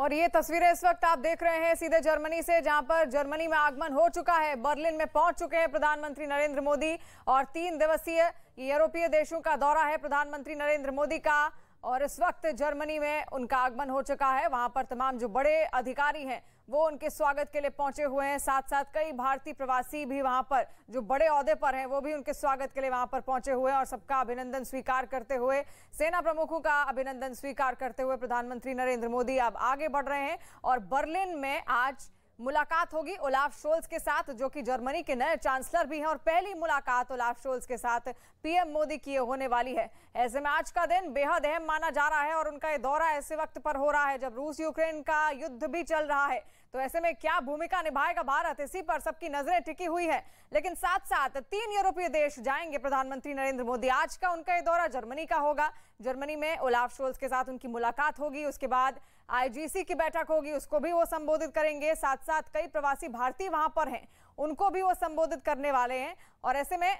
और ये तस्वीरें इस वक्त आप देख रहे हैं सीधे जर्मनी से जहां पर जर्मनी में आगमन हो चुका है बर्लिन में पहुंच चुके हैं प्रधानमंत्री नरेंद्र मोदी और तीन दिवसीय यूरोपीय देशों का दौरा है प्रधानमंत्री नरेंद्र मोदी का और इस वक्त जर्मनी में उनका आगमन हो चुका है वहां पर तमाम जो बड़े अधिकारी हैं वो उनके स्वागत के लिए पहुंचे हुए हैं साथ साथ कई भारतीय प्रवासी भी वहां पर जो बड़े औहदे पर हैं वो भी उनके स्वागत के लिए वहां पर पहुंचे हुए हैं और सबका अभिनंदन स्वीकार करते हुए सेना प्रमुखों का अभिनंदन स्वीकार करते हुए प्रधानमंत्री नरेंद्र मोदी अब आगे बढ़ रहे हैं और बर्लिन में आज मुलाकात होगी ओलाफ शोल्स के साथ जो कि जर्मनी के नए चांसलर भी हैं और पहली मुलाकात ओलाफ शोल्स के साथ पीएम मोदी की होने वाली है ऐसे में आज का दिन बेहद अहम माना जा रहा है और उनका यह दौरा ऐसे वक्त पर हो रहा है जब रूस यूक्रेन का युद्ध भी चल रहा है तो ऐसे में क्या भूमिका निभाएगा भारत इसी पर सबकी नजरें टिकी हुई है लेकिन साथ साथ तीन यूरोपीय देश जाएंगे प्रधानमंत्री नरेंद्र मोदी आज का उनका ये दौरा जर्मनी का होगा जर्मनी में ओलाफ शोल्स के साथ उनकी मुलाकात होगी उसके बाद आईजीसी की बैठक होगी उसको भी वो संबोधित करेंगे साथ साथ कई प्रवासी भारतीय वहां पर हैं उनको भी वो संबोधित करने वाले हैं और ऐसे में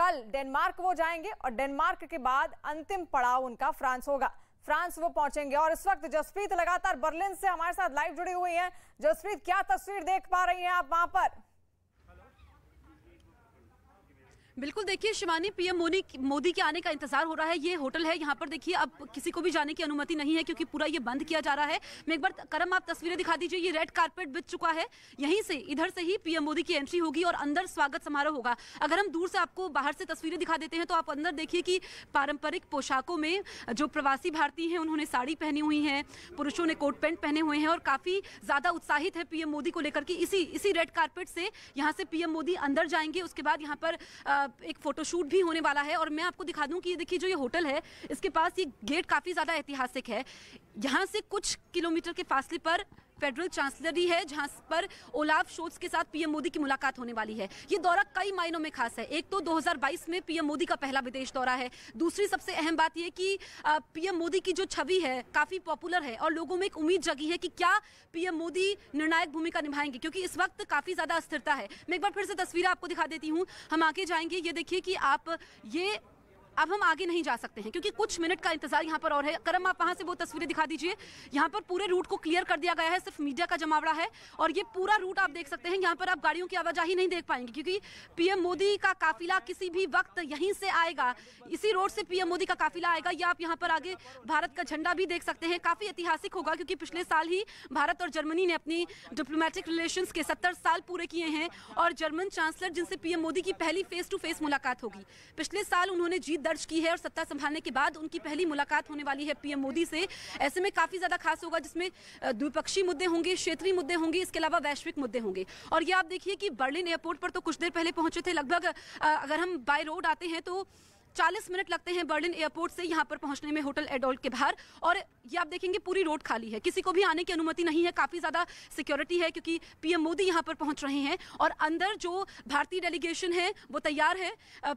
कल डेनमार्क वो जाएंगे और डेनमार्क के बाद अंतिम पड़ाव उनका फ्रांस होगा फ्रांस वो पहुंचेंगे और इस वक्त जसप्रीत लगातार बर्लिन से हमारे साथ लाइव जुड़ी हुई हैं जसप्रीत क्या तस्वीर देख पा रही हैं आप वहां पर बिल्कुल देखिए शिवानी पीएम मोदी मोदी के आने का इंतजार हो रहा है ये होटल है यहाँ पर देखिए अब किसी को भी जाने की अनुमति नहीं है क्योंकि पूरा ये बंद किया जा रहा है मैं एक बार करम आप तस्वीरें दिखा दीजिए ये रेड कारपेट बिछ चुका है यहीं से इधर से ही पीएम मोदी की एंट्री होगी और अंदर स्वागत समारोह होगा अगर हम दूर से आपको बाहर से तस्वीरें दिखा देते हैं तो आप अंदर देखिए कि पारंपरिक पोशाकों में जो प्रवासी भारतीय हैं उन्होंने साड़ी पहनी हुई है पुरुषों ने कोट पैंट पहने हुए हैं और काफी ज्यादा उत्साहित है पीएम मोदी को लेकर के इसी इसी रेड कारपेट से यहाँ से पीएम मोदी अंदर जाएंगे उसके बाद यहाँ पर एक फोटोशूट भी होने वाला है और मैं आपको दिखा दूं कि ये देखिए जो ये होटल है इसके पास ये गेट काफ़ी ज़्यादा ऐतिहासिक है यहाँ से कुछ किलोमीटर के फासले पर फेडरल चांसलरी है जहां पर ओलाफ शोल्स के साथ पीएम मोदी की मुलाकात होने वाली है ये दौरा कई मायनों में खास है एक तो 2022 में पीएम मोदी का पहला विदेश दौरा है दूसरी सबसे अहम बात यह कि पीएम मोदी की जो छवि है काफी पॉपुलर है और लोगों में एक उम्मीद जगी है कि क्या पीएम मोदी निर्णायक भूमिका निभाएंगे क्योंकि इस वक्त काफी ज्यादा अस्थिरता है मैं एक बार फिर से तस्वीरें आपको दिखा देती हूँ हम आगे जाएंगे ये देखिए कि आप ये अब हम आगे नहीं जा सकते हैं क्योंकि कुछ मिनट का इंतजार यहाँ पर और है करम आप वहाँ से वो तस्वीरें दिखा दीजिए यहाँ पर पूरे रूट को क्लियर कर दिया गया है सिर्फ मीडिया का जमावड़ा है और ये पूरा रूट आप देख सकते हैं यहाँ पर आप गाड़ियों की आवाजाही नहीं देख पाएंगे क्योंकि पीएम मोदी का काफिला किसी भी वक्त यहीं से आएगा इसी रोड से पीएम मोदी का काफिला आएगा या आप यहाँ पर आगे भारत का झंडा भी देख सकते हैं काफी ऐतिहासिक होगा क्योंकि पिछले साल ही भारत और जर्मनी ने अपनी डिप्लोमेटिक रिलेशन के सत्तर साल पूरे किए हैं और जर्मन चांसलर जिनसे पीएम मोदी की पहली फेस टू फेस मुलाकात होगी पिछले साल उन्होंने जीत दर्ज की है और सत्ता संभालने के बाद उनकी पहली मुलाकात होने वाली है पीएम मोदी से ऐसे में काफी ज्यादा खास होगा जिसमें द्विपक्षीय मुद्दे होंगे क्षेत्रीय मुद्दे होंगे इसके अलावा वैश्विक मुद्दे होंगे और ये आप देखिए कि बर्लिन एयरपोर्ट पर तो कुछ देर पहले पहुंचे थे लगभग अगर हम बाय रोड आते हैं तो 40 मिनट लगते हैं बर्लिन एयरपोर्ट से यहाँ पर पहुँचने में होटल एडोल्ट के बाहर और ये आप देखेंगे पूरी रोड खाली है किसी को भी आने की अनुमति नहीं है काफ़ी ज़्यादा सिक्योरिटी है क्योंकि पीएम मोदी यहाँ पर पहुंच रहे हैं और अंदर जो भारतीय डेलीगेशन है वो तैयार है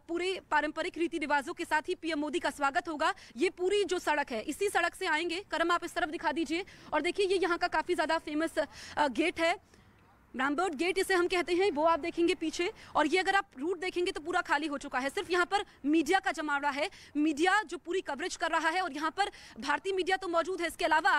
पूरे पारंपरिक रीति रिवाजों के साथ ही पीएम मोदी का स्वागत होगा ये पूरी जो सड़क है इसी सड़क से आएंगे करम आप इस तरफ दिखा दीजिए और देखिए ये यहाँ का काफ़ी ज़्यादा फेमस गेट है रामबर्ड गेट इसे हम कहते हैं वो आप देखेंगे पीछे और ये अगर आप रूट देखेंगे तो पूरा खाली हो चुका है सिर्फ यहाँ पर मीडिया का जमावड़ा है मीडिया जो पूरी कवरेज कर रहा है और यहाँ पर भारतीय मीडिया तो मौजूद है इसके अलावा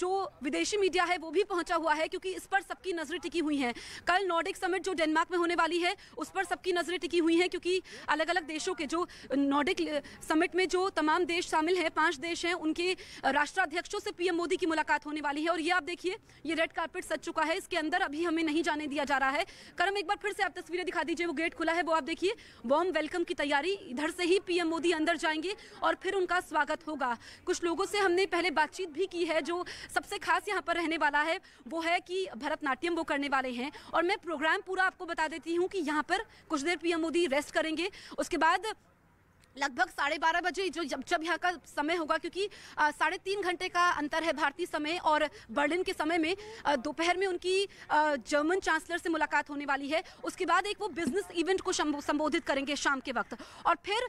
जो विदेशी मीडिया है वो भी पहुंचा हुआ है क्योंकि इस पर सबकी नजरें टिकी हुई हैं कल नॉर्डिक समिट जो डेनमार्क में होने वाली है उस पर सबकी नजरें टिकी हुई हैं क्योंकि अलग अलग देशों के जो नॉर्डिक समिट में जो तमाम देश शामिल हैं पांच देश हैं उनके राष्ट्राध्यक्षों से पीएम मोदी की मुलाकात होने वाली है और ये आप देखिए ये रेड कार्पेट सज चुका है इसके अंदर अभी भी हमें नहीं जाने दिया जा रहा है करम एक बार फिर से आप तस्वीरें दिखा दीजिए वो गेट खुला है वो आप देखिए बॉम्ब वेलकम की तैयारी इधर से ही पीएम मोदी अंदर जाएंगे और फिर उनका स्वागत होगा कुछ लोगों से हमने पहले बातचीत भी की है जो सबसे खास यहाँ पर रहने वाला है वो है कि भरतनाट्यम वो करने वाले हैं और मैं प्रोग्राम पूरा आपको बता देती हूँ कि यहाँ पर कुछ देर पीएम मोदी रेस्ट करेंगे उसके बाद लगभग साढ़े बारह बजे जो जब जब यहाँ का समय होगा क्योंकि साढ़े तीन घंटे का अंतर है भारतीय समय और बर्लिन के समय में दोपहर में उनकी जर्मन चांसलर से मुलाकात होने वाली है उसके बाद एक वो बिजनेस इवेंट को संबोधित करेंगे शाम के वक्त और फिर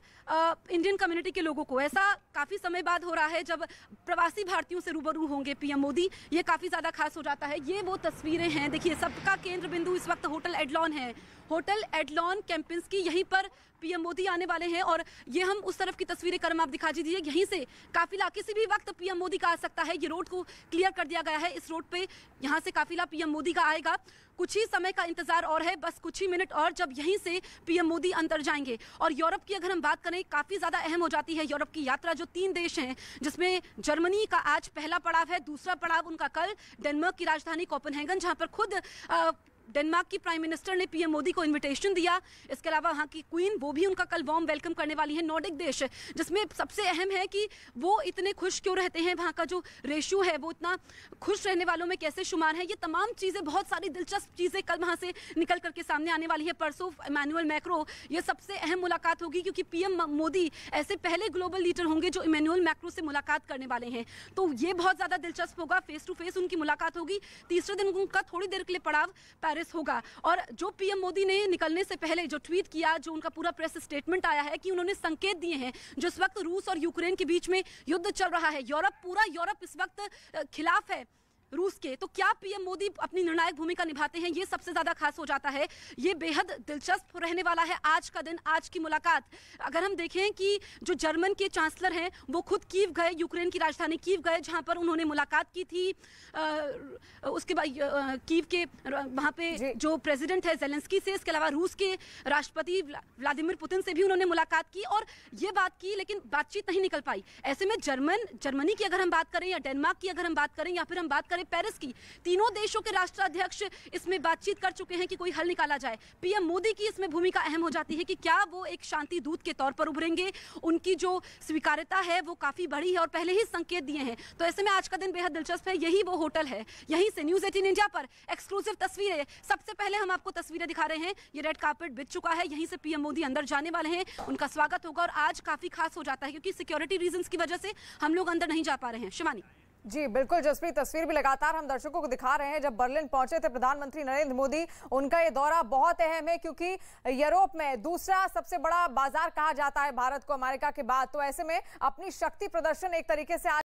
इंडियन कम्युनिटी के लोगों को ऐसा काफ़ी समय बाद हो रहा है जब प्रवासी भारतीयों से रूबरू होंगे पीएम मोदी ये काफ़ी ज़्यादा खास हो जाता है ये वो तस्वीरें हैं देखिए सबका केंद्र बिंदु इस वक्त होटल एडलॉन है होटल एडलॉन कैंपिन्स की यहीं पर पीएम मोदी आने वाले हैं और ये हम उस तरफ की तस्वीरें कर्म आप दिखा दीजिए यहीं से काफिला किसी भी वक्त पीएम मोदी का आ सकता है ये रोड को क्लियर कर दिया गया है इस रोड पे यहाँ से काफिला पीएम मोदी का आएगा कुछ ही समय का इंतजार और है बस कुछ ही मिनट और जब यहीं से पीएम मोदी अंतर जाएंगे और यूरोप की अगर हम बात करें काफी ज्यादा अहम हो जाती है यूरोप की यात्रा जो तीन देश हैं जिसमें जर्मनी का आज पहला पड़ाव है दूसरा पड़ाव उनका कल डेनमार्क की राजधानी कोपनहेगन जहां पर खुद डेनमार्क की प्राइम मिनिस्टर ने पीएम मोदी को इनविटेशन दिया इसके अलावा वहाँ की क्वीन वो भी उनका कल वार्म वेलकम करने वाली है नॉर्डिक देश जिसमें सबसे अहम है कि वो इतने खुश क्यों रहते हैं वहाँ का जो रेशियो है वो इतना खुश रहने वालों में कैसे शुमार है ये तमाम चीज़ें बहुत सारी दिलचस्प चीज़ें कल वहाँ से निकल करके सामने आने वाली है परसों इमानुअल मैक्रो ये सबसे अहम मुलाकात होगी क्योंकि पीएम मोदी ऐसे पहले ग्लोबल लीडर होंगे जो इमानुअल मैक्रो से मुलाकात करने वाले हैं तो ये बहुत ज़्यादा दिलचस्प होगा फेस टू फेस उनकी मुलाकात होगी तीसरे दिन उनका थोड़ी देर के लिए पड़ाव पैर वायरस होगा और जो पीएम मोदी ने निकलने से पहले जो ट्वीट किया जो उनका पूरा प्रेस स्टेटमेंट आया है कि उन्होंने संकेत दिए हैं जो इस वक्त रूस और यूक्रेन के बीच में युद्ध चल रहा है यूरोप पूरा यूरोप इस वक्त खिलाफ है रूस के तो क्या पीएम मोदी अपनी निर्णायक भूमिका निभाते हैं ये सबसे ज्यादा खास हो जाता है ये बेहद दिलचस्प रहने वाला है आज का दिन आज की मुलाकात अगर हम देखें कि जो जर्मन के चांसलर हैं वो खुद कीव गए यूक्रेन की राजधानी कीव गए जहां पर उन्होंने मुलाकात की थी आ, उसके बाद कीव के वहां पे जो प्रेसिडेंट है जेलेंस्की से इसके अलावा रूस के राष्ट्रपति व्लादिमिर पुतिन से भी उन्होंने मुलाकात की और ये बात की लेकिन बातचीत नहीं निकल पाई ऐसे में जर्मन जर्मनी की अगर हम बात करें या डेनमार्क की अगर हम बात करें या फिर हम बात करें मैंने पेरिस की तीनों देशों के राष्ट्राध्यक्ष इसमें बातचीत कर चुके हैं कि कोई हल निकाला जाए पीएम मोदी की इसमें भूमिका अहम हो जाती है कि क्या वो एक शांति दूत के तौर पर उभरेंगे उनकी जो स्वीकार्यता है वो काफ़ी बड़ी है और पहले ही संकेत दिए हैं तो ऐसे में आज का दिन बेहद दिलचस्प है यही वो होटल है यहीं से न्यूज़ एटीन इंडिया पर एक्सक्लूसिव तस्वीरें सबसे पहले हम आपको तस्वीरें दिखा रहे हैं ये रेड कार्पेट बिछ चुका है यहीं से पीएम मोदी अंदर जाने वाले हैं उनका स्वागत होगा और आज काफ़ी खास हो जाता है क्योंकि सिक्योरिटी रीजन की वजह से हम लोग अंदर नहीं जा पा रहे हैं शिवानी जी बिल्कुल जसप्रीत तस्वीर भी लगातार हम दर्शकों को दिखा रहे हैं जब बर्लिन पहुंचे थे प्रधानमंत्री नरेंद्र मोदी उनका ये दौरा बहुत अहम है क्योंकि यूरोप में दूसरा सबसे बड़ा बाजार कहा जाता है भारत को अमेरिका के बाद तो ऐसे में अपनी शक्ति प्रदर्शन एक तरीके से